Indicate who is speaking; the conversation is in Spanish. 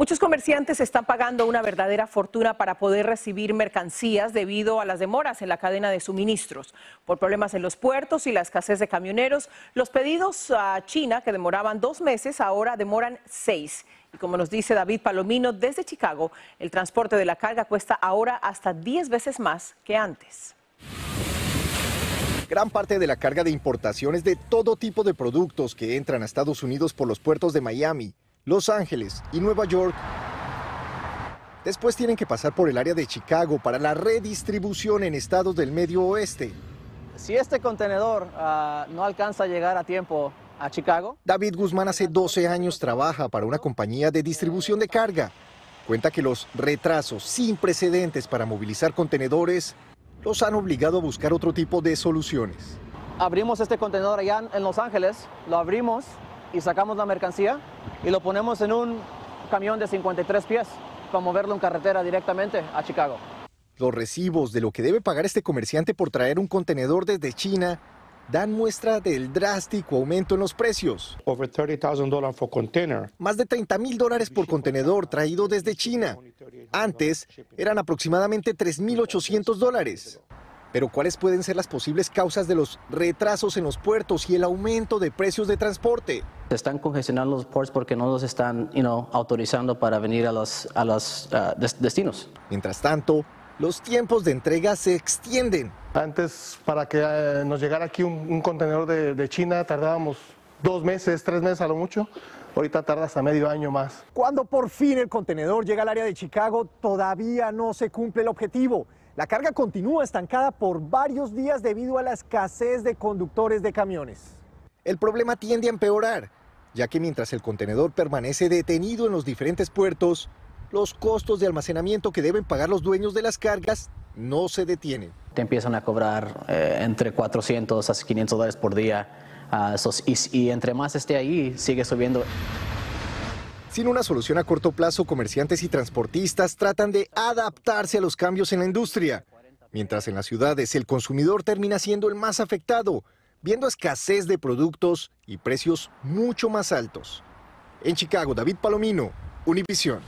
Speaker 1: Muchos comerciantes están pagando una verdadera fortuna para poder recibir mercancías debido a las demoras en la cadena de suministros. Por problemas en los puertos y la escasez de camioneros, los pedidos a China, que demoraban dos meses, ahora demoran seis. Y como nos dice David Palomino desde Chicago, el transporte de la carga cuesta ahora hasta 10 veces más que antes.
Speaker 2: Gran parte de la carga de importaciones de todo tipo de productos que entran a Estados Unidos por los puertos de Miami los Ángeles y Nueva York. Después tienen que pasar por el área de Chicago para la redistribución en estados del medio oeste.
Speaker 3: Si este contenedor ah, no alcanza a llegar
Speaker 2: a tiempo a Chicago. David Guzmán hace 12 años trabaja para una compañía de distribución de carga. Cuenta que los retrasos sin precedentes para movilizar contenedores los han obligado a buscar otro tipo de soluciones.
Speaker 3: Abrimos este contenedor allá en Los Ángeles, lo abrimos y sacamos la mercancía y lo ponemos en un camión de 53 pies para moverlo en carretera directamente a Chicago.
Speaker 2: Los recibos de lo que debe pagar este comerciante por traer un contenedor desde China dan muestra del drástico aumento en los precios. Over for container. Más de 30 mil dólares por contenedor traído desde China. Antes eran aproximadamente 3.800 dólares. Pero ¿cuáles pueden ser las posibles causas de los retrasos en los puertos y el aumento
Speaker 3: de precios de transporte? están congestionando los ports porque no los están you know, autorizando para venir a los, a los uh, destinos. Mientras tanto, los tiempos de entrega
Speaker 2: se extienden. Antes, para que eh, nos llegara aquí un, contenedor de, de China, tardábamos dos meses, tres meses a lo mucho. Ahorita tarda hasta medio año más. Cuando por fin el contenedor llega al área de Chicago, todavía no se cumple el objetivo. La carga continúa estancada por varios días debido a la escasez de conductores de camiones. El problema tiende a empeorar ya que mientras el contenedor permanece detenido en los diferentes puertos, los costos de almacenamiento que deben pagar los dueños de las cargas no se
Speaker 3: detienen. Te empiezan a cobrar eh, entre 400 a 500 dólares por día ah, y, y entre más esté ahí, sigue subiendo. Sin una solución a corto
Speaker 2: plazo, comerciantes y transportistas tratan de adaptarse a los cambios en la industria, mientras en las ciudades el consumidor termina siendo el más afectado, viendo escasez de productos y precios mucho más altos. En Chicago, David Palomino,
Speaker 3: Univision.